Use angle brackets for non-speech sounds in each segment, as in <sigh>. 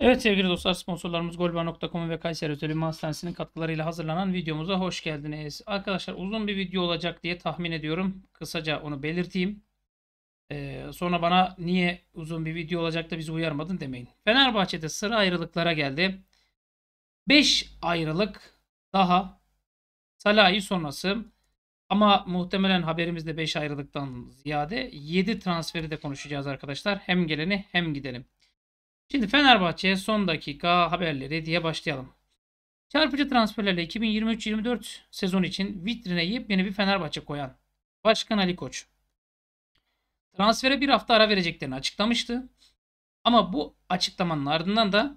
Evet sevgili dostlar sponsorlarımız golbar.com ve Kayseri Ötelimi Hastanesi'nin katkılarıyla hazırlanan videomuza hoş geldiniz. Arkadaşlar uzun bir video olacak diye tahmin ediyorum. Kısaca onu belirteyim. Ee, sonra bana niye uzun bir video olacak da bizi uyarmadın demeyin. Fenerbahçe'de sıra ayrılıklara geldi. 5 ayrılık daha Salah'ı sonrası ama muhtemelen haberimizde 5 ayrılıktan ziyade 7 transferi de konuşacağız arkadaşlar. Hem geleni hem gidelim. Şimdi Fenerbahçe son dakika haberleri diye başlayalım. Çarpıcı transferlerle 2023-24 sezon için vitrine yepyeni bir Fenerbahçe koyan Başkan Ali Koç. Transfere bir hafta ara vereceklerini açıklamıştı. Ama bu açıklamanın ardından da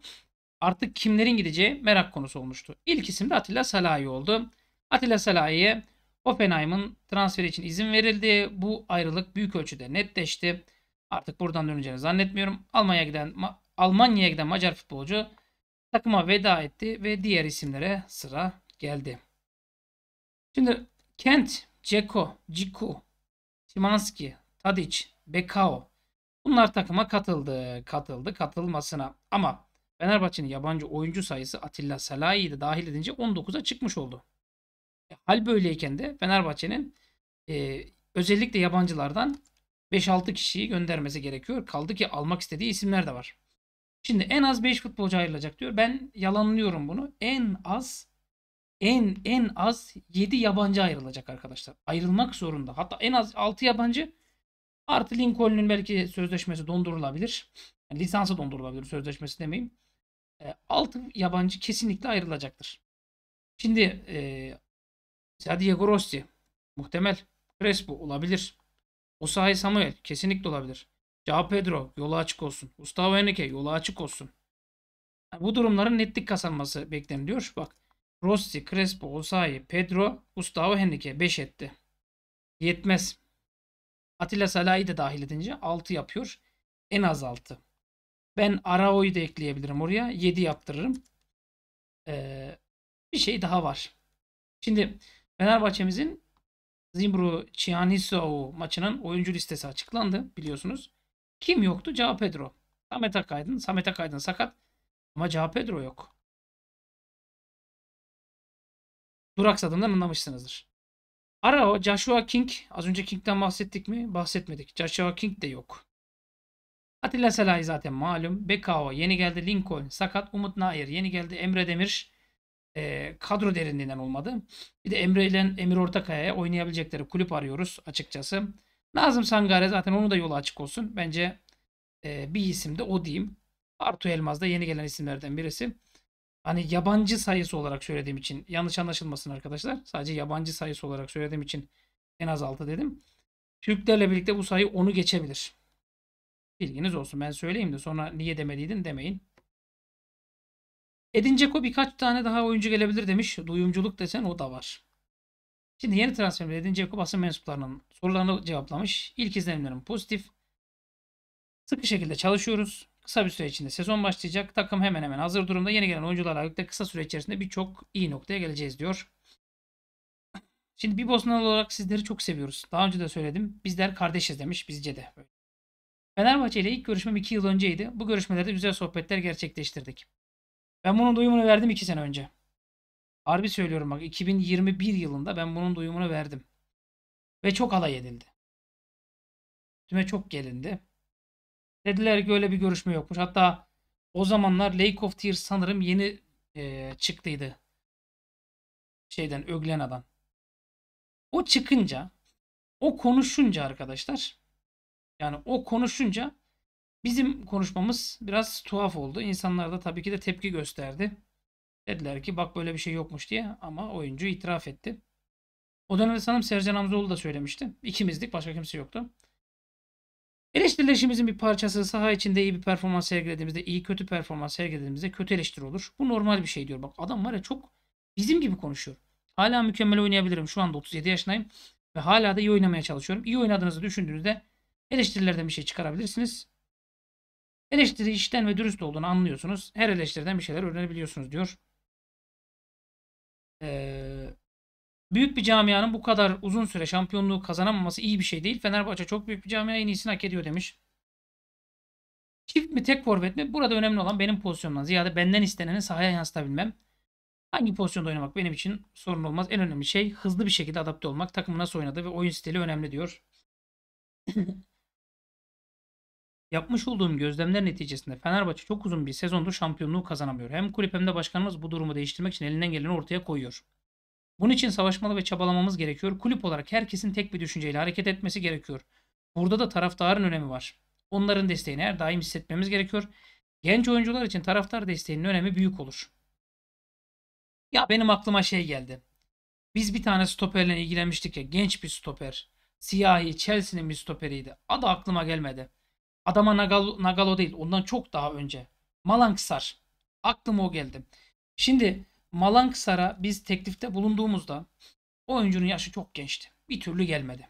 artık kimlerin gideceği merak konusu olmuştu. İlk isim de Atilla Salahi oldu. Atilla Salahi'ye Oppenheim'ın transferi için izin verildi. Bu ayrılık büyük ölçüde netleşti. Artık buradan döneceğini zannetmiyorum. Almanya'ya giden Almanya'ya giden Macar futbolcu takıma veda etti ve diğer isimlere sıra geldi. Şimdi Kent, Ceko, Ciku, Simanski, Tadic, Bekao bunlar takıma katıldı, katıldı, katılmasına. Ama Fenerbahçe'nin yabancı oyuncu sayısı Atilla Salahi'yi de dahil edince 19'a çıkmış oldu. E, hal böyleyken de Fenerbahçe'nin e, özellikle yabancılardan 5-6 kişiyi göndermesi gerekiyor. Kaldı ki almak istediği isimler de var. Şimdi en az 5 futbolcu ayrılacak diyor. Ben yalanlıyorum bunu. En az en en az 7 yabancı ayrılacak arkadaşlar. Ayrılmak zorunda. Hatta en az 6 yabancı artı Lincoln'un belki sözleşmesi dondurulabilir. Yani lisansı dondurulabilir sözleşmesi demeyeyim. E, ee, 6 yabancı kesinlikle ayrılacaktır. Şimdi e, Diego Rossi muhtemel. Crespo olabilir. Osahi Samuel kesinlikle olabilir. Cao Pedro yolu açık olsun. Gustavo Henrique yolu açık olsun. Yani bu durumların netlik kazanması bekleniyor. Bak Rossi, Crespo, Osayi, Pedro, Gustavo Henrique 5 etti. Yetmez. Atilla Salah'ı da dahil edince 6 yapıyor. En az 6. Ben Arao'yu da ekleyebilirim oraya. 7 yaptırırım. Ee, bir şey daha var. Şimdi Fenerbahçe'mizin Zimbru Chianiso maçının oyuncu listesi açıklandı biliyorsunuz. Kim yoktu? Cao Pedro. Samet Akaydın. Samet Akaydın sakat. Ama Cao Pedro yok. Duraksadığımdan anlamışsınızdır. Ara o, Joshua King. Az önce King'den bahsettik mi? Bahsetmedik. Joshua King de yok. Atilla Selahi zaten malum. Bekao yeni geldi. Lincoln sakat. Umut Nair yeni geldi. Emre Demir e, kadro derinliğinden olmadı. Bir de Emre ile Emir Ortakaya'ya oynayabilecekleri kulüp arıyoruz açıkçası. Nazım Sangare zaten onu da yolu açık olsun. Bence e, bir isim de o diyeyim. Artu Elmaz da yeni gelen isimlerden birisi. Hani yabancı sayısı olarak söylediğim için yanlış anlaşılmasın arkadaşlar. Sadece yabancı sayısı olarak söylediğim için en az 6 dedim. Türklerle birlikte bu sayı 10'u geçebilir. Bilginiz olsun. Ben söyleyeyim de sonra niye demeliydin demeyin. Edin Ceko birkaç tane daha oyuncu gelebilir demiş. Duyumculuk desen o da var. Şimdi yeni transfer Edin Ceko basın mensuplarının sorularını cevaplamış. İlk izlenimlerim pozitif. Sıkı şekilde çalışıyoruz. Kısa bir süre içinde sezon başlayacak. Takım hemen hemen hazır durumda. Yeni gelen oyuncularla birlikte kısa süre içerisinde birçok iyi noktaya geleceğiz diyor. Şimdi bir Bosnalı olarak sizleri çok seviyoruz. Daha önce de söyledim. Bizler kardeşiz demiş bizce de. Fenerbahçe ile ilk görüşmem 2 yıl önceydi. Bu görüşmelerde güzel sohbetler gerçekleştirdik. Ben bunun duyumunu verdim 2 sene önce. Harbi söylüyorum bak 2021 yılında ben bunun duyumunu verdim. Ve çok alay edildi. Üstüme çok gelindi. Dediler ki öyle bir görüşme yokmuş. Hatta o zamanlar Lake of Tears sanırım yeni e, çıktıydı. Şeyden Öglena'dan. O çıkınca o konuşunca arkadaşlar yani o konuşunca bizim konuşmamız biraz tuhaf oldu. İnsanlar da tabii ki de tepki gösterdi. Dediler ki bak böyle bir şey yokmuş diye ama oyuncu itiraf etti. O dönemde sanırım Sercan Hamzoğlu da söylemişti. İkimizdik başka kimse yoktu. Eleştirileşimizin bir parçası saha içinde iyi bir performans sergilediğimizde iyi kötü performans sergilediğimizde kötü eleştiri olur. Bu normal bir şey diyor. Bak adam var ya çok bizim gibi konuşuyor. Hala mükemmel oynayabilirim. Şu anda 37 yaşındayım ve hala da iyi oynamaya çalışıyorum. İyi oynadığınızı düşündüğünüzde eleştirilerden bir şey çıkarabilirsiniz. Eleştiri işten ve dürüst olduğunu anlıyorsunuz. Her eleştiriden bir şeyler öğrenebiliyorsunuz diyor. Ee, büyük bir camianın bu kadar uzun süre şampiyonluğu kazanamaması iyi bir şey değil. Fenerbahçe çok büyük bir camia en iyisini hak ediyor demiş. Çift mi tek forvet mi? Burada önemli olan benim pozisyonumdan ziyade benden isteneni sahaya yansıtabilmem. Hangi pozisyonda oynamak benim için sorun olmaz. En önemli şey hızlı bir şekilde adapte olmak. Takımı nasıl oynadı ve oyun stili önemli diyor. <laughs> Yapmış olduğum gözlemler neticesinde Fenerbahçe çok uzun bir sezondur şampiyonluğu kazanamıyor. Hem kulüp hem de başkanımız bu durumu değiştirmek için elinden geleni ortaya koyuyor. Bunun için savaşmalı ve çabalamamız gerekiyor. Kulüp olarak herkesin tek bir düşünceyle hareket etmesi gerekiyor. Burada da taraftarın önemi var. Onların desteğini her daim hissetmemiz gerekiyor. Genç oyuncular için taraftar desteğinin önemi büyük olur. Ya benim aklıma şey geldi. Biz bir tane stoperle ilgilenmiştik ya. Genç bir stoper. Siyahi Chelsea'nin bir stoperiydi. Adı aklıma gelmedi. Adama Nagalo, Nagalo değil. Ondan çok daha önce. Malanksar, Aklıma o geldi. Şimdi Malanksara biz teklifte bulunduğumuzda o oyuncunun yaşı çok gençti. Bir türlü gelmedi.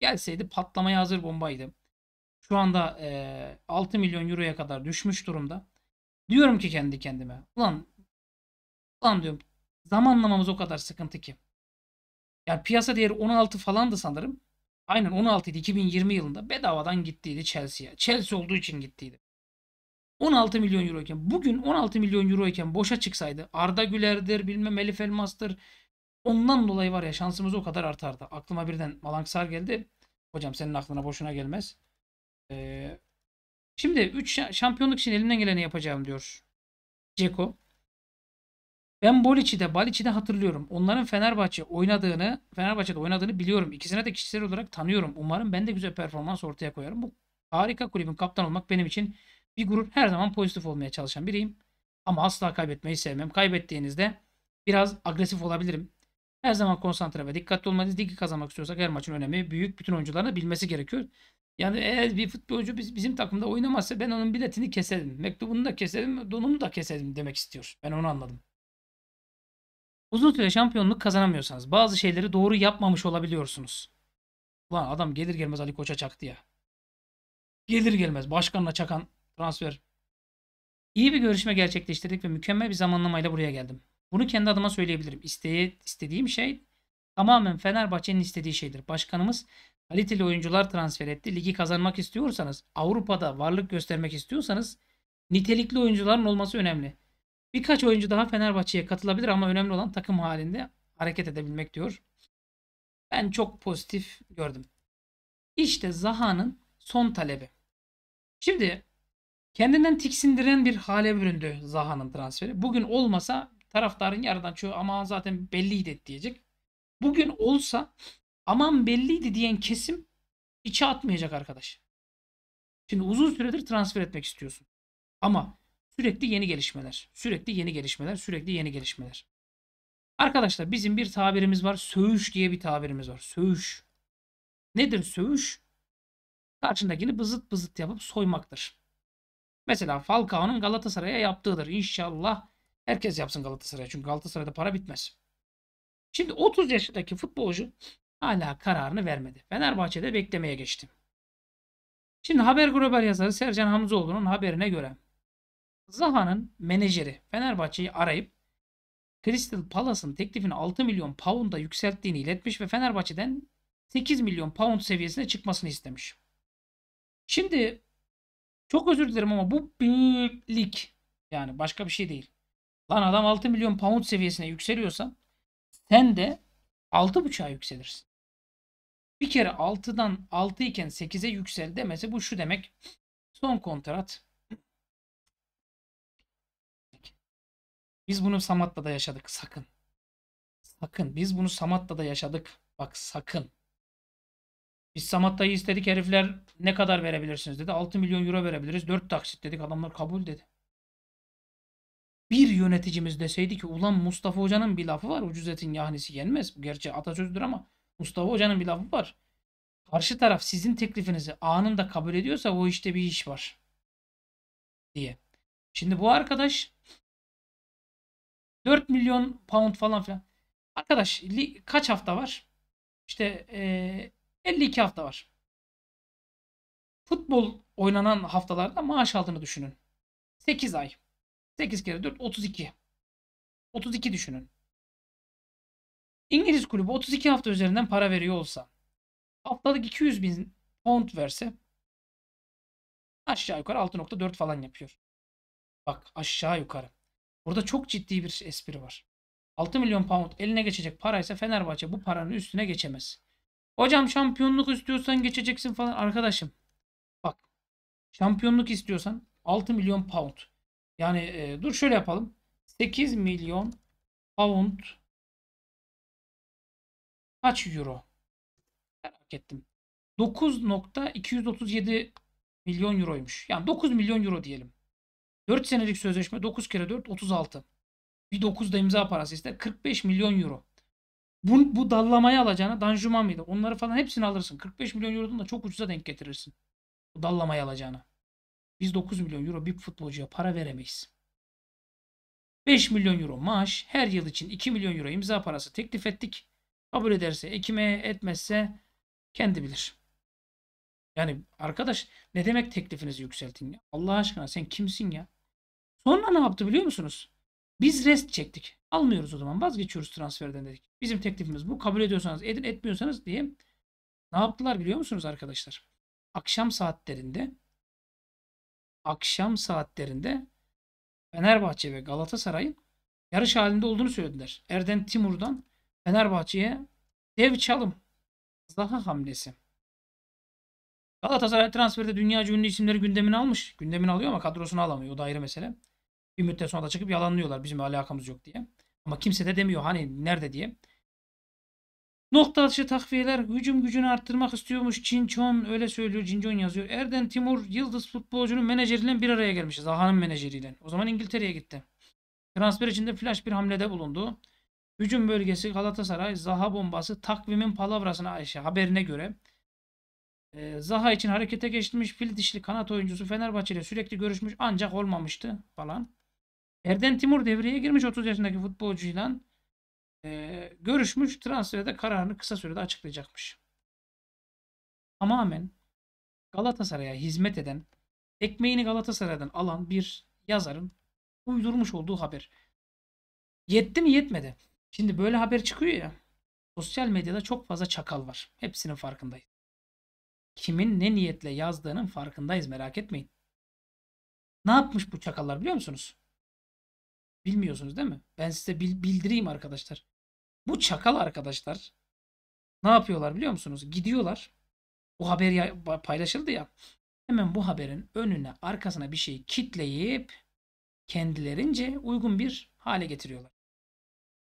Gelseydi patlamaya hazır bombaydı. Şu anda e, 6 milyon euroya kadar düşmüş durumda. Diyorum ki kendi kendime. Ulan, ulan diyorum zamanlamamız o kadar sıkıntı ki. Yani piyasa değeri 16 falandı sanırım. Aynen 16 idi 2020 yılında bedavadan gittiydi Chelsea'ye. Chelsea olduğu için gittiydi. 16 milyon euro iken bugün 16 milyon euro iken boşa çıksaydı Arda Güler'dir bilmem Elif Elmas'tır ondan dolayı var ya şansımız o kadar artardı. Aklıma birden Malanksar geldi. Hocam senin aklına boşuna gelmez. Ee, şimdi 3 şampiyonluk için elimden geleni yapacağım diyor. Ceko. Ben Boliçi'de, Baliçi'de hatırlıyorum. Onların Fenerbahçe oynadığını, Fenerbahçe'de oynadığını biliyorum. İkisine de kişisel olarak tanıyorum. Umarım ben de güzel performans ortaya koyarım. Bu harika kulübün kaptan olmak benim için bir gurur. Her zaman pozitif olmaya çalışan biriyim. Ama asla kaybetmeyi sevmem. Kaybettiğinizde biraz agresif olabilirim. Her zaman konsantre ve dikkatli olmalıyız. Ligi kazanmak istiyorsak her maçın önemi büyük. Bütün oyuncuların da bilmesi gerekiyor. Yani eğer bir futbolcu bizim takımda oynamazsa ben onun biletini keserim. Mektubunu da keserim, donumu da keserim demek istiyor. Ben onu anladım. Uzun süre şampiyonluk kazanamıyorsanız bazı şeyleri doğru yapmamış olabiliyorsunuz. Ulan adam gelir gelmez Ali Koç'a çaktı ya. Gelir gelmez başkanla çakan transfer. İyi bir görüşme gerçekleştirdik ve mükemmel bir zamanlamayla buraya geldim. Bunu kendi adıma söyleyebilirim. İsteye, istediğim şey tamamen Fenerbahçe'nin istediği şeydir. Başkanımız kaliteli oyuncular transfer etti. Ligi kazanmak istiyorsanız, Avrupa'da varlık göstermek istiyorsanız nitelikli oyuncuların olması önemli. Birkaç oyuncu daha Fenerbahçe'ye katılabilir ama önemli olan takım halinde hareket edebilmek diyor. Ben çok pozitif gördüm. İşte Zaha'nın son talebi. Şimdi kendinden tiksindiren bir hale büründü Zaha'nın transferi. Bugün olmasa taraftarın yarıdan çoğu ama zaten belliydi diyecek. Bugün olsa aman belliydi diyen kesim içe atmayacak arkadaş. Şimdi uzun süredir transfer etmek istiyorsun. Ama Sürekli yeni gelişmeler. Sürekli yeni gelişmeler. Sürekli yeni gelişmeler. Arkadaşlar bizim bir tabirimiz var. Söğüş diye bir tabirimiz var. Söğüş. Nedir söğüş? Karşındakini bızıt bızıt yapıp soymaktır. Mesela Falcao'nun Galatasaray'a yaptığıdır. İnşallah herkes yapsın Galatasaray'a. Çünkü Galatasaray'da para bitmez. Şimdi 30 yaşındaki futbolcu hala kararını vermedi. Fenerbahçe'de beklemeye geçti. Şimdi Haber Global yazarı Sercan Hamzoğlu'nun haberine göre Zaha'nın menajeri Fenerbahçe'yi arayıp Crystal Palace'ın teklifini 6 milyon pound'a yükselttiğini iletmiş ve Fenerbahçe'den 8 milyon pound seviyesine çıkmasını istemiş. Şimdi çok özür dilerim ama bu birlik yani başka bir şey değil. Lan adam 6 milyon pound seviyesine yükseliyorsa sen de 6.5'a yükselirsin. Bir kere 6'dan 6 iken 8'e yüksel demesi bu şu demek. Son kontrat Biz bunu Samat'ta da yaşadık sakın. Sakın biz bunu Samat'ta da yaşadık. Bak sakın. Biz Samat'ta'yı istedik herifler ne kadar verebilirsiniz dedi. 6 milyon euro verebiliriz. 4 taksit dedik adamlar kabul dedi. Bir yöneticimiz deseydi ki ulan Mustafa Hoca'nın bir lafı var. Ucuz etin yahnisi yenmez. Gerçi atasözdür ama Mustafa Hoca'nın bir lafı var. Karşı taraf sizin teklifinizi anında kabul ediyorsa o işte bir iş var. Diye. Şimdi bu arkadaş 4 milyon pound falan filan. Arkadaş kaç hafta var? İşte e, 52 hafta var. Futbol oynanan haftalarda maaş aldığını düşünün. 8 ay. 8 kere 4 32. 32 düşünün. İngiliz kulübü 32 hafta üzerinden para veriyor olsa haftalık 200 bin pound verse aşağı yukarı 6.4 falan yapıyor. Bak aşağı yukarı. Burada çok ciddi bir espri var. 6 milyon pound eline geçecek paraysa Fenerbahçe bu paranın üstüne geçemez. Hocam şampiyonluk istiyorsan geçeceksin falan. Arkadaşım bak şampiyonluk istiyorsan 6 milyon pound. Yani e, dur şöyle yapalım. 8 milyon pound kaç euro? Merak ettim. 9.237 milyon euroymuş. Yani 9 milyon euro diyelim. 4 senelik sözleşme 9 kere 4 36. Bir 9 da imza parası ister. 45 milyon euro. Bu, bu dallamayı alacağına Danjuman mıydı? Onları falan hepsini alırsın. 45 milyon eurodan da çok ucuza denk getirirsin. Bu dallamayı alacağına. Biz 9 milyon euro bir futbolcuya para veremeyiz. 5 milyon euro maaş, her yıl için 2 milyon euro imza parası teklif ettik. Kabul ederse ekime, etmezse kendi bilir. Yani arkadaş ne demek teklifinizi yükseltin ya? Allah aşkına sen kimsin ya? Sonra ne yaptı biliyor musunuz? Biz rest çektik. Almıyoruz o zaman vazgeçiyoruz transferden dedik. Bizim teklifimiz bu. Kabul ediyorsanız edin etmiyorsanız diye ne yaptılar biliyor musunuz arkadaşlar? Akşam saatlerinde akşam saatlerinde Fenerbahçe ve Galatasaray'ın yarış halinde olduğunu söylediler. Erden Timur'dan Fenerbahçe'ye dev çalım. Zaha hamlesi. Galatasaray transferde dünya ünlü isimleri gündemini almış. Gündemini alıyor ama kadrosunu alamıyor. O da ayrı mesele. Bir müddet sonra da çıkıp yalanlıyorlar bizim alakamız yok diye. Ama kimse de demiyor hani nerede diye. Nokta atışı takviyeler hücum gücünü arttırmak istiyormuş. Çinçon öyle söylüyor. Cincon yazıyor. Erden Timur Yıldız futbolcunun menajeriyle bir araya gelmişiz. Zaha'nın menajeriyle. O zaman İngiltere'ye gitti. Transfer içinde flash bir hamlede bulundu. Hücum bölgesi Galatasaray Zaha bombası takvimin palavrasına Ayşe haberine göre ee, Zaha için harekete geçmiş. Fil dişli kanat oyuncusu Fenerbahçe ile sürekli görüşmüş ancak olmamıştı falan. Erden Timur devreye girmiş 30 yaşındaki futbolcuyla. E, görüşmüş transferde kararını kısa sürede açıklayacakmış. Tamamen Galatasaray'a hizmet eden, ekmeğini Galatasaray'dan alan bir yazarın uydurmuş olduğu haber. Yetti mi yetmedi. Şimdi böyle haber çıkıyor ya. Sosyal medyada çok fazla çakal var. Hepsinin farkındayız kimin ne niyetle yazdığının farkındayız merak etmeyin. Ne yapmış bu çakallar biliyor musunuz? Bilmiyorsunuz değil mi? Ben size bildireyim arkadaşlar. Bu çakal arkadaşlar ne yapıyorlar biliyor musunuz? Gidiyorlar. Bu haber paylaşıldı ya. Hemen bu haberin önüne arkasına bir şey kitleyip kendilerince uygun bir hale getiriyorlar.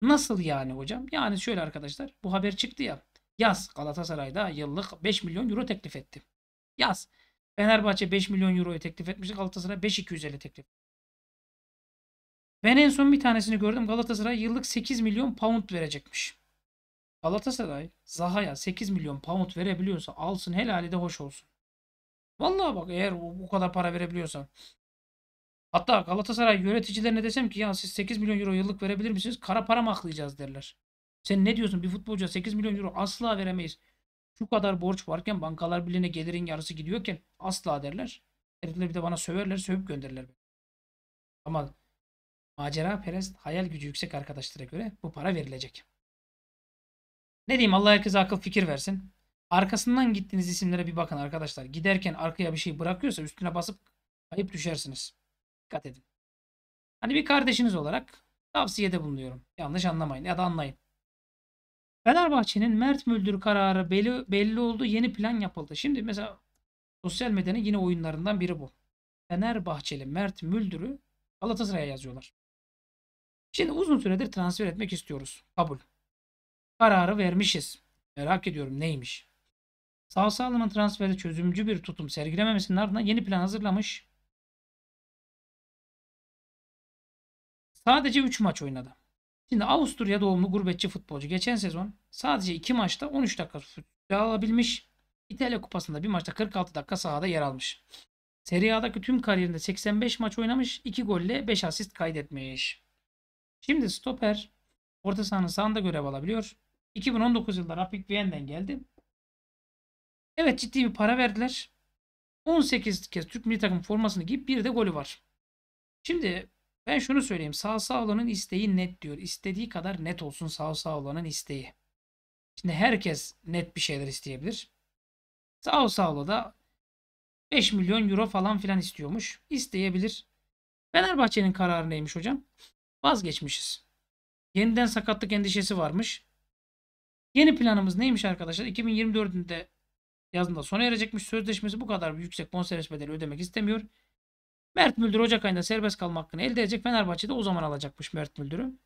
Nasıl yani hocam? Yani şöyle arkadaşlar bu haber çıktı ya. Yaz Galatasaray'da yıllık 5 milyon euro teklif etti. Yaz. Fenerbahçe 5 milyon euroyu teklif etmişti. Galatasaray 5250 teklif Ben en son bir tanesini gördüm. Galatasaray yıllık 8 milyon pound verecekmiş. Galatasaray Zaha'ya 8 milyon pound verebiliyorsa alsın helali de hoş olsun. Vallahi bak eğer bu kadar para verebiliyorsa Hatta Galatasaray yöneticilerine desem ki ya siz 8 milyon euro yıllık verebilir misiniz? Kara para mı aklayacağız derler. Sen ne diyorsun bir futbolcuya 8 milyon euro asla veremeyiz. Şu kadar borç varken bankalar birliğine gelirin yarısı gidiyorken asla derler. Herifler bir de bana söverler sövüp gönderirler. Ama macera perest hayal gücü yüksek arkadaşlara göre bu para verilecek. Ne diyeyim Allah herkese akıl fikir versin. Arkasından gittiğiniz isimlere bir bakın arkadaşlar. Giderken arkaya bir şey bırakıyorsa üstüne basıp kayıp düşersiniz. Dikkat edin. Hani bir kardeşiniz olarak tavsiyede bulunuyorum. Yanlış anlamayın ya da anlayın. Fenerbahçe'nin Mert Müldür kararı belli, belli oldu. Yeni plan yapıldı. Şimdi mesela sosyal medyanın yine oyunlarından biri bu. Fenerbahçeli Mert Müldür'ü Galatasaray'a yazıyorlar. Şimdi uzun süredir transfer etmek istiyoruz. Kabul. Kararı vermişiz. Merak ediyorum neymiş. Sağ sağlamın transferde çözümcü bir tutum sergilememesinin ardından yeni plan hazırlamış. Sadece 3 maç oynadı. Şimdi Avusturya doğumlu gurbetçi futbolcu geçen sezon sadece 2 maçta 13 dakika süre alabilmiş. İtalya Kupası'nda bir maçta 46 dakika sahada yer almış. Serie A'daki tüm kariyerinde 85 maç oynamış, 2 golle 5 asist kaydetmiş. Şimdi stoper orta sahanın sağında görev alabiliyor. 2019 yılında Rapid Wien'den geldi. Evet ciddi bir para verdiler. 18 kez Türk milli takım formasını giyip bir de golü var. Şimdi ben şunu söyleyeyim. Sağ Sağola'nın isteği net diyor. İstediği kadar net olsun Sağ Sağola'nın isteği. Şimdi herkes net bir şeyler isteyebilir. Sağ Sağola da 5 milyon euro falan filan istiyormuş. İsteyebilir. Fenerbahçe'nin kararı neymiş hocam? Vazgeçmişiz. Yeniden sakatlık endişesi varmış. Yeni planımız neymiş arkadaşlar? 2024'ünde yazında sona erecekmiş. Sözleşmesi bu kadar yüksek bonservis bedeli ödemek istemiyor. Mert Müldür Ocak ayında serbest kalma hakkını elde edecek. Fenerbahçe'de o zaman alacakmış Mert Müldür'ü.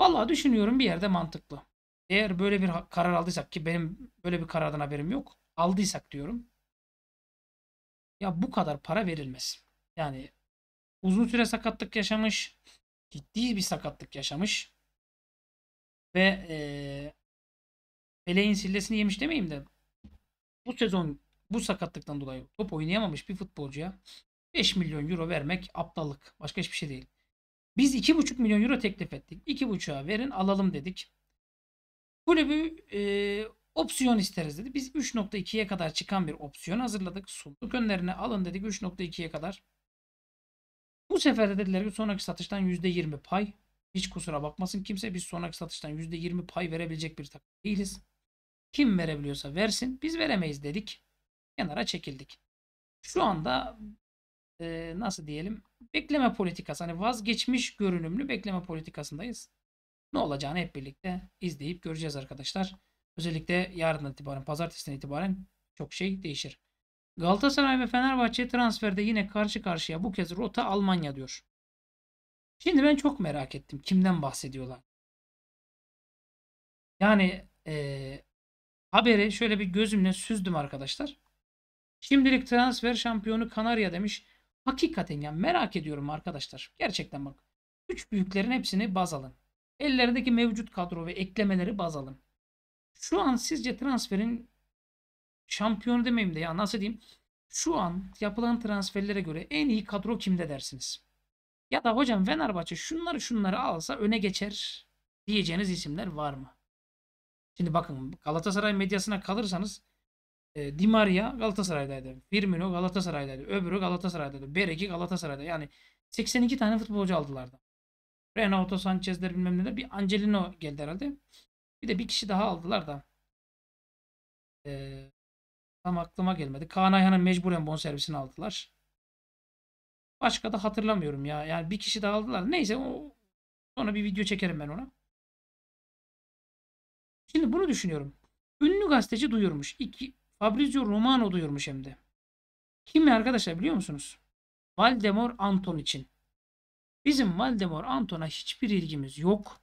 Vallahi düşünüyorum bir yerde mantıklı. Eğer böyle bir karar aldıysak ki benim böyle bir karardan haberim yok. Aldıysak diyorum. Ya bu kadar para verilmez. Yani uzun süre sakatlık yaşamış. Ciddi bir sakatlık yaşamış. Ve ee, Pele'in sillesini yemiş demeyeyim de bu sezon bu sakatlıktan dolayı top oynayamamış bir futbolcuya 5 milyon euro vermek aptallık. Başka hiçbir şey değil. Biz 2,5 milyon euro teklif ettik. 2,5'a verin alalım dedik. Kulübü e, opsiyon isteriz dedi. Biz 3.2'ye kadar çıkan bir opsiyon hazırladık. Sunduk önlerine alın dedik 3.2'ye kadar. Bu sefer de dediler ki sonraki satıştan %20 pay. Hiç kusura bakmasın kimse biz sonraki satıştan %20 pay verebilecek bir takım değiliz. Kim verebiliyorsa versin biz veremeyiz dedik. Kenara çekildik. Şu anda e, nasıl diyelim bekleme politikası hani vazgeçmiş görünümlü bekleme politikasındayız. Ne olacağını hep birlikte izleyip göreceğiz arkadaşlar. Özellikle yarından itibaren pazartesinden itibaren çok şey değişir. Galatasaray ve Fenerbahçe transferde yine karşı karşıya bu kez rota Almanya diyor. Şimdi ben çok merak ettim kimden bahsediyorlar. Yani e, haberi şöyle bir gözümle süzdüm arkadaşlar. Şimdilik transfer şampiyonu Kanarya demiş. Hakikaten ya merak ediyorum arkadaşlar. Gerçekten bak. Üç büyüklerin hepsini baz alın. Ellerindeki mevcut kadro ve eklemeleri baz alın. Şu an sizce transferin şampiyon demeyeyim de ya nasıl diyeyim? Şu an yapılan transferlere göre en iyi kadro kimde dersiniz? Ya da hocam Fenerbahçe şunları şunları alsa öne geçer diyeceğiniz isimler var mı? Şimdi bakın Galatasaray medyasına kalırsanız e, Di Maria Galatasaray'daydı. Firmino Galatasaray'daydı. Öbürü Galatasaray'daydı. Bereki Galatasaray'da. Yani 82 tane futbolcu aldılar da. Renato Sanchez'ler bilmem neler. Bir Angelino geldi herhalde. Bir de bir kişi daha aldılar da. Ee, tam aklıma gelmedi. Kaan Ayhan'ın mecburen bonservisini aldılar. Başka da hatırlamıyorum ya. Yani bir kişi daha aldılar. Neyse o sonra bir video çekerim ben ona. Şimdi bunu düşünüyorum. Ünlü gazeteci duyurmuş. İki, Fabrizio Romano duyurmuş hem de. Kim arkadaşlar biliyor musunuz? Valdemar Anton için. Bizim Valdemar Anton'a hiçbir ilgimiz yok.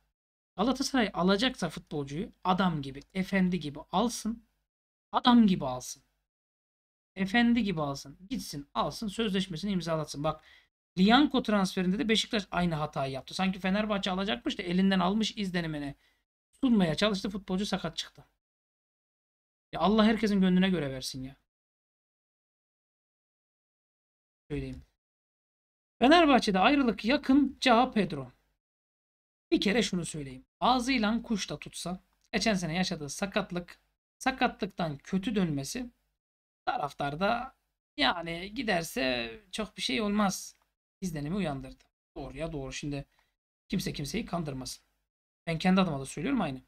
Galatasaray alacaksa futbolcuyu adam gibi, efendi gibi alsın. Adam gibi alsın. Efendi gibi alsın. Gitsin alsın sözleşmesini imzalatsın. Bak Lianco transferinde de Beşiktaş aynı hatayı yaptı. Sanki Fenerbahçe alacakmış da elinden almış izlenimini sunmaya çalıştı. Futbolcu sakat çıktı. Ya Allah herkesin gönlüne göre versin ya. Söyleyeyim. Fenerbahçe'de ayrılık yakın Caha Pedro. Bir kere şunu söyleyeyim. Ağzıyla kuş da tutsa geçen sene yaşadığı sakatlık sakatlıktan kötü dönmesi taraftarda yani giderse çok bir şey olmaz İzlenimi uyandırdı. Doğru ya doğru. Şimdi kimse kimseyi kandırmasın. Ben kendi adıma da söylüyorum aynı.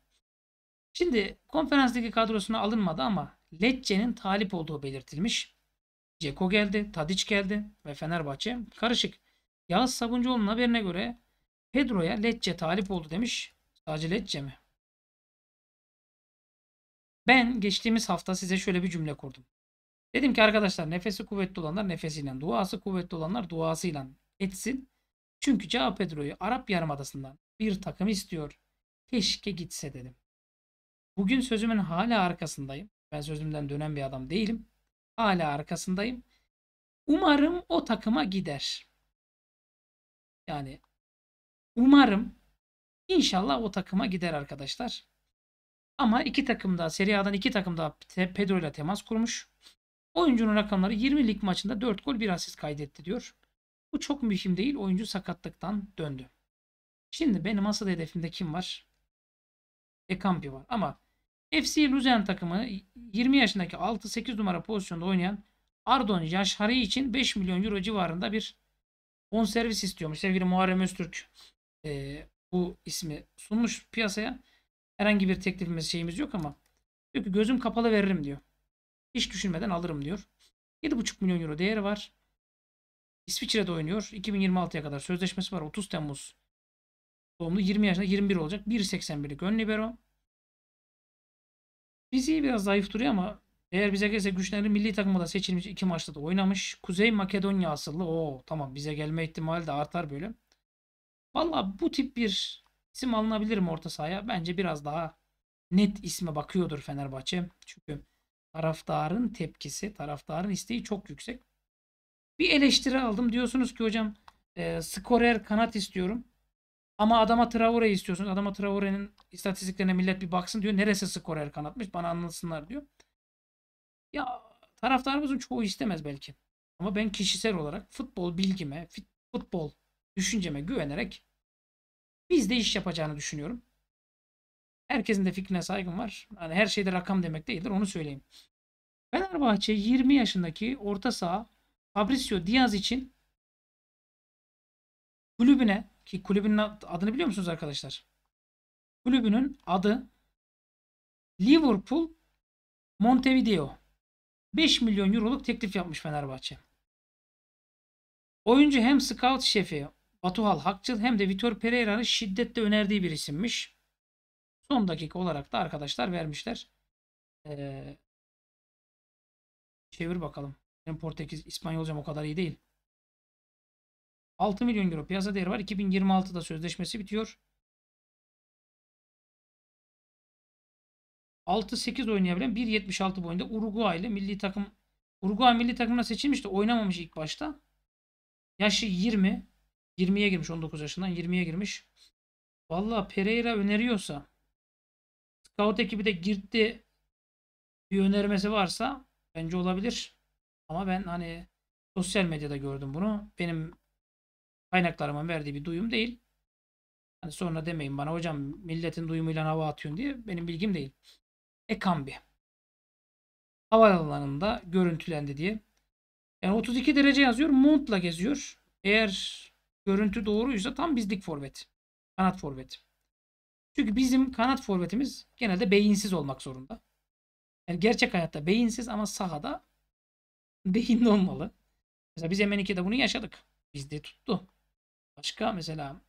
Şimdi konferanstaki kadrosuna alınmadı ama Lecce'nin talip olduğu belirtilmiş. Ceko geldi, Tadiç geldi ve Fenerbahçe karışık. Yağız Sabuncuoğlu'nun haberine göre Pedro'ya Lecce talip oldu demiş. Sadece Lecce mi? Ben geçtiğimiz hafta size şöyle bir cümle kurdum. Dedim ki arkadaşlar nefesi kuvvetli olanlar nefesiyle, duası kuvvetli olanlar duasıyla etsin. Çünkü Cao Pedro'yu Arap Yarımadası'ndan bir takım istiyor. Keşke gitse dedim. Bugün sözümün hala arkasındayım. Ben sözümden dönen bir adam değilim. Hala arkasındayım. Umarım o takıma gider. Yani umarım inşallah o takıma gider arkadaşlar. Ama iki takım daha Serie A'dan iki takım da Pedro ile temas kurmuş. Oyuncunun rakamları 20 lig maçında 4 gol 1 asist kaydetti diyor. Bu çok mühim değil. Oyuncu sakatlıktan döndü. Şimdi benim asıl hedefimde kim var? Ekampi var. Ama FC Luzern takımı 20 yaşındaki 6-8 numara pozisyonda oynayan Ardon Yaşhari için 5 milyon euro civarında bir on servis istiyormuş. Sevgili Muharrem Öztürk e, bu ismi sunmuş piyasaya. Herhangi bir teklifimiz şeyimiz yok ama diyor ki gözüm kapalı veririm diyor. Hiç düşünmeden alırım diyor. 7,5 milyon euro değeri var. İsviçre'de oynuyor. 2026'ya kadar sözleşmesi var. 30 Temmuz doğumlu 20 yaşında 21 olacak. 1.81'lik ön libero. Fiziği biraz zayıf duruyor ama eğer bize gelirse güçlerini milli takımda seçilmiş iki maçta da oynamış. Kuzey Makedonya asıllı. o tamam bize gelme ihtimali de artar böyle. Valla bu tip bir isim alınabilir mi orta sahaya? Bence biraz daha net isme bakıyordur Fenerbahçe. Çünkü taraftarın tepkisi, taraftarın isteği çok yüksek. Bir eleştiri aldım. Diyorsunuz ki hocam e, skorer kanat istiyorum. Ama adama Traore'yi istiyorsun, Adama Traore'nin istatistiklerine millet bir baksın diyor. Neresi skorer kanatmış bana anlatsınlar diyor. Ya taraftarımızın çoğu istemez belki. Ama ben kişisel olarak futbol bilgime, futbol düşünceme güvenerek biz de iş yapacağını düşünüyorum. Herkesin de fikrine saygım var. Yani her şeyde rakam demek değildir onu söyleyeyim. Fenerbahçe 20 yaşındaki orta saha Fabrizio Diaz için kulübüne ki kulübünün adını biliyor musunuz arkadaşlar? Kulübünün adı Liverpool Montevideo. 5 milyon euroluk teklif yapmış Fenerbahçe. Oyuncu hem scout şefi Batuhal Hakçıl hem de Vitor Pereira'nın şiddetle önerdiği bir isimmiş. Son dakika olarak da arkadaşlar vermişler. Ee, çevir bakalım. Ben Portekiz, İspanyolcam o kadar iyi değil. 6 milyon euro piyasa değeri var. 2026'da sözleşmesi bitiyor. 6-8 oynayabilen 1.76 boyunda Uruguay ile milli takım Uruguay milli takımına seçilmişti. Oynamamış ilk başta. Yaşı 20. 20'ye girmiş 19 yaşından 20'ye girmiş. Valla Pereira öneriyorsa scout ekibi de girdi bir önermesi varsa bence olabilir. Ama ben hani sosyal medyada gördüm bunu. Benim kaynaklarımın verdiği bir duyum değil. Hani sonra demeyin bana hocam milletin duyumuyla hava atıyorsun diye benim bilgim değil. Ekambi. Havaalanında görüntülendi diye. Yani 32 derece yazıyor. Mont'la geziyor. Eğer görüntü doğruysa tam bizlik forvet. Kanat forveti. Çünkü bizim kanat forvetimiz genelde beyinsiz olmak zorunda. Yani gerçek hayatta beyinsiz ama sahada beyinli olmalı. Mesela biz M2'de bunu yaşadık. Bizde tuttu. Başka mesela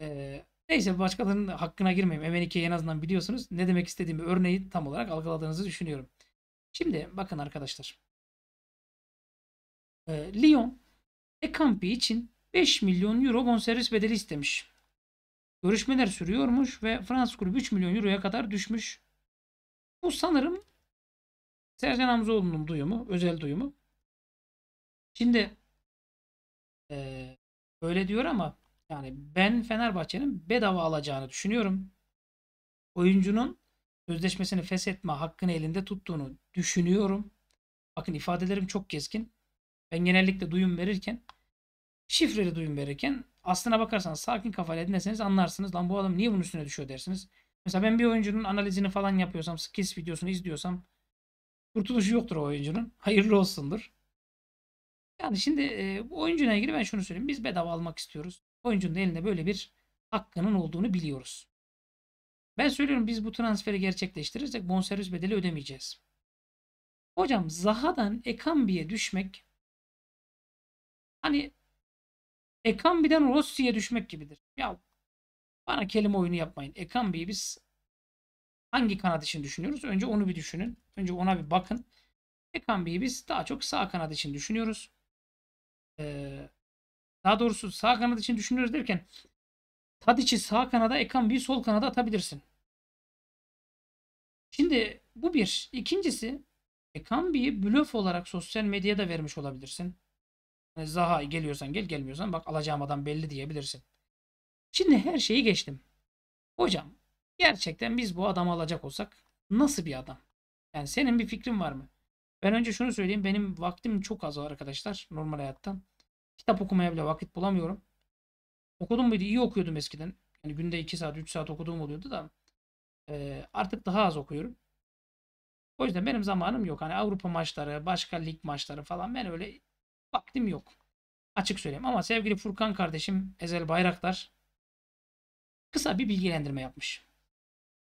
e, neyse başkalarının hakkına girmeyeyim. MN2'yi en azından biliyorsunuz. Ne demek istediğimi örneği tam olarak algıladığınızı düşünüyorum. Şimdi bakın arkadaşlar. E, Lyon Ekampi için 5 milyon euro bonservis bedeli istemiş. Görüşmeler sürüyormuş ve Fransız kulübü 3 milyon euroya kadar düşmüş. Bu sanırım Sercan Hamzoğlu'nun duyumu, özel duyumu. Şimdi e, Öyle diyor ama yani ben Fenerbahçe'nin bedava alacağını düşünüyorum. Oyuncunun sözleşmesini feshetme hakkını elinde tuttuğunu düşünüyorum. Bakın ifadelerim çok keskin. Ben genellikle duyum verirken şifreli duyum verirken aslına bakarsanız sakin kafayla dinleseniz anlarsınız. Lan bu adam niye bunun üstüne düşüyor dersiniz. Mesela ben bir oyuncunun analizini falan yapıyorsam, skills videosunu izliyorsam kurtuluşu yoktur o oyuncunun. Hayırlı olsundur. Yani şimdi e, bu oyuncuyla ilgili ben şunu söyleyeyim. Biz bedava almak istiyoruz. Oyuncunun elinde böyle bir hakkının olduğunu biliyoruz. Ben söylüyorum biz bu transferi gerçekleştirirsek bonservis bedeli ödemeyeceğiz. Hocam Zaha'dan Ekambi'ye düşmek hani Ekambi'den Rossi'ye düşmek gibidir. Ya bana kelime oyunu yapmayın. Ekambi'yi biz hangi kanat için düşünüyoruz? Önce onu bir düşünün. Önce ona bir bakın. Ekambi'yi biz daha çok sağ kanat için düşünüyoruz. Ee, daha doğrusu sağ kanat için düşünüyoruz derken Tadic'i sağ kanada, ekan bir sol kanada atabilirsin. Şimdi bu bir. İkincisi bir blöf olarak sosyal medyada vermiş olabilirsin. Yani Zaha geliyorsan gel gelmiyorsan bak alacağım adam belli diyebilirsin. Şimdi her şeyi geçtim. Hocam gerçekten biz bu adamı alacak olsak nasıl bir adam? Yani senin bir fikrin var mı? Ben önce şunu söyleyeyim. Benim vaktim çok az var arkadaşlar normal hayattan. Kitap okumaya bile vakit bulamıyorum. Okudum muydu? İyi okuyordum eskiden. Yani günde 2 saat 3 saat okuduğum oluyordu da e, artık daha az okuyorum. O yüzden benim zamanım yok. Hani Avrupa maçları, başka lig maçları falan ben öyle vaktim yok. Açık söyleyeyim. Ama sevgili Furkan kardeşim Ezel Bayraktar kısa bir bilgilendirme yapmış.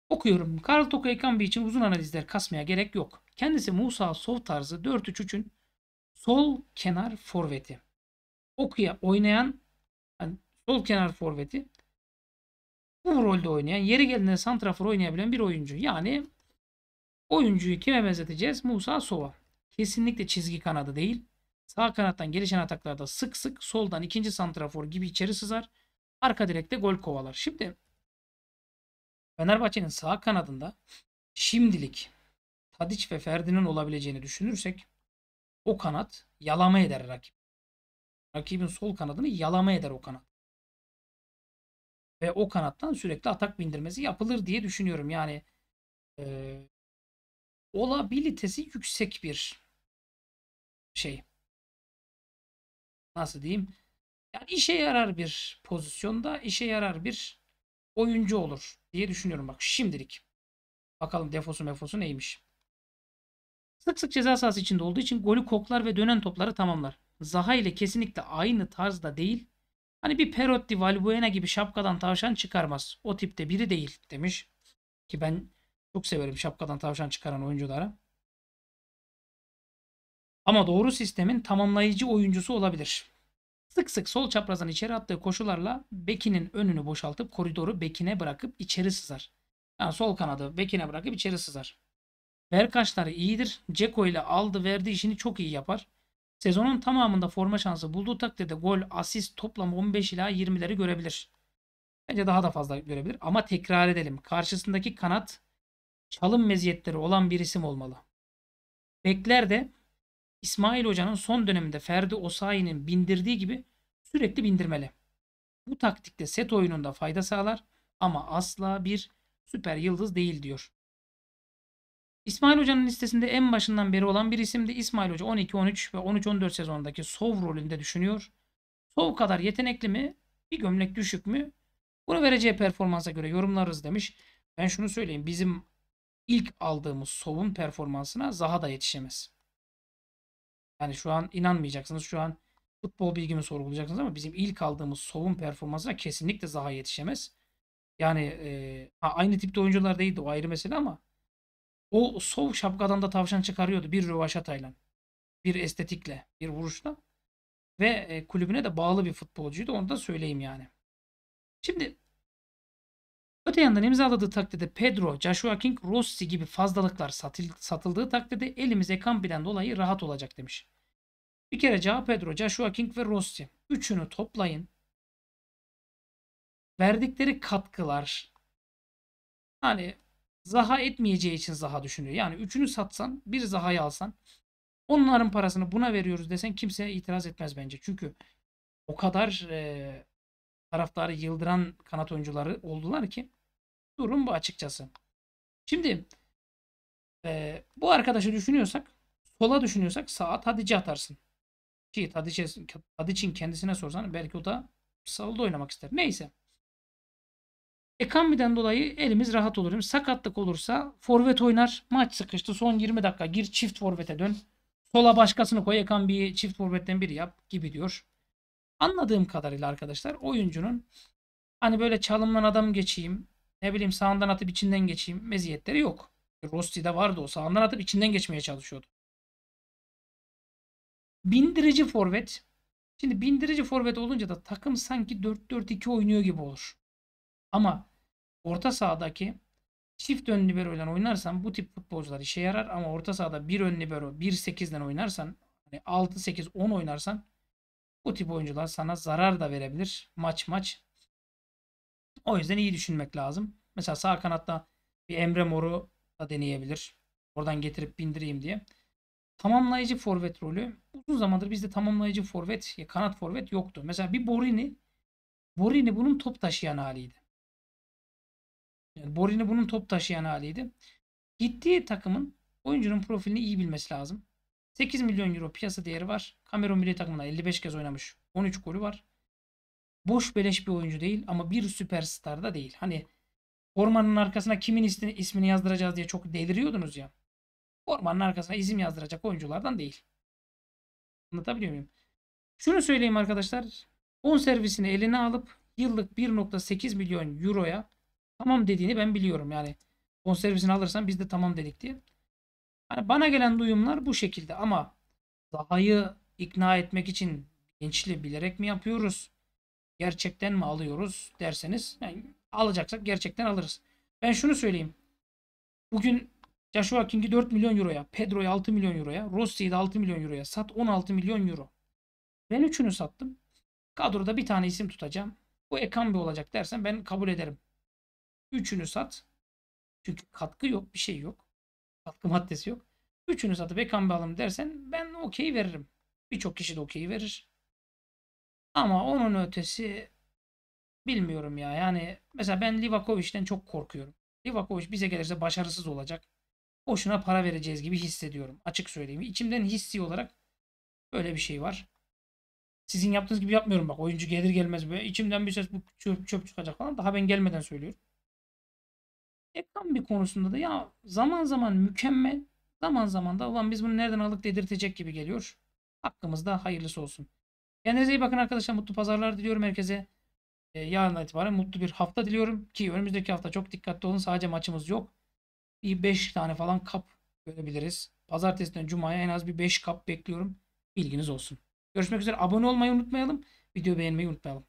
Okuyorum. Karl Toko Ekambi için uzun analizler kasmaya gerek yok. Kendisi Musa Sov tarzı 4-3-3'ün sol kenar forveti. Okuya oynayan yani sol kenar forveti bu rolde oynayan, yeri geldiğinde santrafor oynayabilen bir oyuncu. Yani oyuncuyu kime benzeteceğiz? Musa Sova. Kesinlikle çizgi kanadı değil. Sağ kanattan gelişen ataklarda sık sık soldan ikinci santrafor gibi içeri sızar. Arka direkte gol kovalar. Şimdi Fenerbahçe'nin sağ kanadında şimdilik Tadiç ve Ferdi'nin olabileceğini düşünürsek o kanat yalama eder rakip. Rakibin sol kanadını yalama eder o kanat. Ve o kanattan sürekli atak bindirmesi yapılır diye düşünüyorum. Yani e, olabilitesi yüksek bir şey. Nasıl diyeyim? Yani işe yarar bir pozisyonda işe yarar bir oyuncu olur diye düşünüyorum bak şimdilik. Bakalım defosu mefosu neymiş. Sık sık ceza sahası içinde olduğu için golü koklar ve dönen topları tamamlar. Zaha ile kesinlikle aynı tarzda değil. Hani bir Perotti, Valbuena gibi şapkadan tavşan çıkarmaz. O tipte biri değil demiş. Ki ben çok severim şapkadan tavşan çıkaran oyuncuları. Ama doğru sistemin tamamlayıcı oyuncusu olabilir. Sık sık sol çaprazdan içeri attığı koşularla Bekin'in önünü boşaltıp koridoru Bekin'e bırakıp içeri sızar. Yani sol kanadı Bekin'e bırakıp içeri sızar. Verkaçları iyidir. Ceko ile aldı verdi işini çok iyi yapar. Sezonun tamamında forma şansı bulduğu takdirde gol, asist toplam 15 ila 20'leri görebilir. Bence daha da fazla görebilir. Ama tekrar edelim. Karşısındaki kanat çalım meziyetleri olan bir isim olmalı. Bekler de İsmail Hoca'nın son döneminde Ferdi Osayi'nin bindirdiği gibi sürekli bindirmeli. Bu taktikte set oyununda fayda sağlar ama asla bir süper yıldız değil diyor. İsmail Hoca'nın listesinde en başından beri olan bir isim de İsmail Hoca 12-13 ve 13-14 sezonundaki Sov rolünde düşünüyor. Sov kadar yetenekli mi? Bir gömlek düşük mü? Bunu vereceği performansa göre yorumlarız demiş. Ben şunu söyleyeyim. Bizim ilk aldığımız Sov'un performansına Zaha da yetişemez. Yani şu an inanmayacaksınız. Şu an futbol bilgimi sorgulayacaksınız ama bizim ilk aldığımız Sov'un performansına kesinlikle Zaha yetişemez. Yani e, aynı tipte oyuncular değildi o ayrı mesele ama o Sov şapkadan da tavşan çıkarıyordu bir rövaşatayla, bir estetikle, bir vuruşla ve e, kulübüne de bağlı bir futbolcuydu onu da söyleyeyim yani. Şimdi Öte yandan imzaladığı takdirde Pedro, Joshua King, Rossi gibi fazlalıklar satıldığı takdirde elimiz Ekampi'den dolayı rahat olacak demiş. Bir kere cevap Pedro, Joshua King ve Rossi. Üçünü toplayın. Verdikleri katkılar hani Zaha etmeyeceği için Zaha düşünüyor. Yani üçünü satsan bir Zaha'yı alsan onların parasını buna veriyoruz desen kimse itiraz etmez bence. Çünkü o kadar e, taraftarı yıldıran kanat oyuncuları oldular ki durum bu açıkçası. Şimdi e, bu arkadaşı düşünüyorsak sola düşünüyorsak sağa Tadic'i atarsın. Ki Tadic'in Tadic kendisine sorsan belki o da solda oynamak ister. Neyse. Ekambi'den dolayı elimiz rahat olur. sakatlık olursa forvet oynar. Maç sıkıştı. Son 20 dakika gir çift forvete dön. Sola başkasını koy. Ekambi'yi çift forvetten biri yap gibi diyor. Anladığım kadarıyla arkadaşlar oyuncunun hani böyle çalımdan adam geçeyim ne bileyim sağından atıp içinden geçeyim meziyetleri yok. Rosti'de vardı o sağından atıp içinden geçmeye çalışıyordu. Bindirici forvet. Şimdi bindirici forvet olunca da takım sanki 4-4-2 oynuyor gibi olur. Ama orta sahadaki çift ön libero ile oynarsan bu tip futbolcular işe yarar ama orta sahada bir ön libero 1-8'den oynarsan hani 6-8-10 oynarsan bu tip oyuncular sana zarar da verebilir maç maç. O yüzden iyi düşünmek lazım. Mesela sağ kanatta bir Emre Mor'u da deneyebilir. Oradan getirip bindireyim diye. Tamamlayıcı forvet rolü. Uzun zamandır bizde tamamlayıcı forvet, kanat forvet yoktu. Mesela bir Borini, Borini bunun top taşıyan haliydi. Yani Borini bunun top taşıyan haliydi. Gittiği takımın oyuncunun profilini iyi bilmesi lazım. 8 milyon euro piyasa değeri var. Kamerun milli takımında 55 kez oynamış. 13 golü var. Boş beleş bir oyuncu değil ama bir süperstar da değil. Hani Orman'ın arkasına kimin ismini yazdıracağız diye çok deliriyordunuz ya. Ormanın arkasına isim yazdıracak oyunculardan değil. Anlatabiliyor muyum? Şunu söyleyeyim arkadaşlar. 10 servisini eline alıp yıllık 1.8 milyon euroya tamam dediğini ben biliyorum. Yani 10 servisini alırsan biz de tamam dedik diye. Hani bana gelen duyumlar bu şekilde ama Zaha'yı ikna etmek için bilinçli bilerek mi yapıyoruz? Gerçekten mi alıyoruz derseniz yani alacaksak gerçekten alırız. Ben şunu söyleyeyim. Bugün Joshua King'i 4 milyon euroya, Pedro'yu 6 milyon euroya, Rossi'yi de 6 milyon euroya sat 16 milyon euro. Ben üçünü sattım. Kadroda bir tane isim tutacağım. Bu Ekambi olacak dersen ben kabul ederim. Üçünü sat. Çünkü katkı yok, bir şey yok katkı maddesi yok. Üçünü satıp Ekambi alalım dersen ben okey veririm. Birçok kişi de okey verir. Ama onun ötesi bilmiyorum ya. Yani mesela ben Livakovic'den çok korkuyorum. Livakovic bize gelirse başarısız olacak. Boşuna para vereceğiz gibi hissediyorum. Açık söyleyeyim. İçimden hissi olarak böyle bir şey var. Sizin yaptığınız gibi yapmıyorum bak. Oyuncu gelir gelmez böyle. içimden bir ses bu çöp, çöp çıkacak falan. Daha ben gelmeden söylüyorum. Ekran bir konusunda da ya zaman zaman mükemmel zaman zaman da ulan biz bunu nereden aldık dedirtecek gibi geliyor. Hakkımızda hayırlısı olsun. Kendinize iyi bakın arkadaşlar. Mutlu pazarlar diliyorum herkese. Ee, yarından itibaren mutlu bir hafta diliyorum. Ki önümüzdeki hafta çok dikkatli olun. Sadece maçımız yok. Bir 5 tane falan kap görebiliriz. Pazartesiden Cuma'ya en az bir 5 kap bekliyorum. Bilginiz olsun. Görüşmek üzere. Abone olmayı unutmayalım. Video beğenmeyi unutmayalım.